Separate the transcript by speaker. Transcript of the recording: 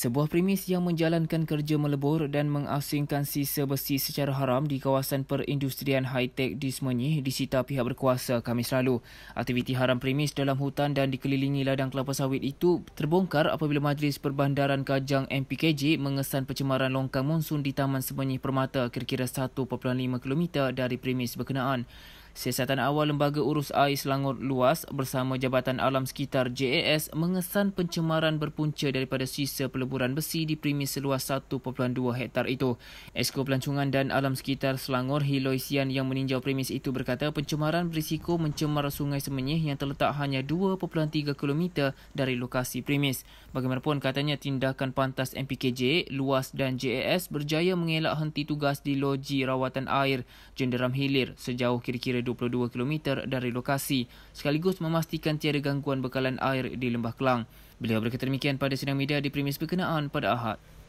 Speaker 1: Sebuah premis yang menjalankan kerja melebur dan mengasingkan sisa besi secara haram di kawasan perindustrian high-tech di Semenyih disita pihak berkuasa Khamis lalu. Aktiviti haram premis dalam hutan dan dikelilingi ladang kelapa sawit itu terbongkar apabila Majlis Perbandaran Kajang MPKJ mengesan pencemaran longkang monsun di Taman Semenyih Permata kira-kira 1.5 km dari premis berkenaan. Siasatan awal Lembaga Urus Air Selangor Luas bersama Jabatan Alam Sekitar JAS mengesan pencemaran berpunca daripada sisa peleburan besi di premis seluas 1.2 hektar itu. Esko Pelancongan dan Alam Sekitar Selangor Hiloisian yang meninjau premis itu berkata pencemaran berisiko mencemar Sungai Semenyih yang terletak hanya 2.3 km dari lokasi premis. Bagaimanapun katanya tindakan pantas MPKJ, Luas dan JAS berjaya mengelak henti tugas di loji rawatan air Jenderam Hilir sejauh kira-kira 22 km dari lokasi sekaligus memastikan tiada gangguan bekalan air di Lembah Kelang. Beliau berkata demikian pada sidang media di Primis Berkenaan pada Ahad.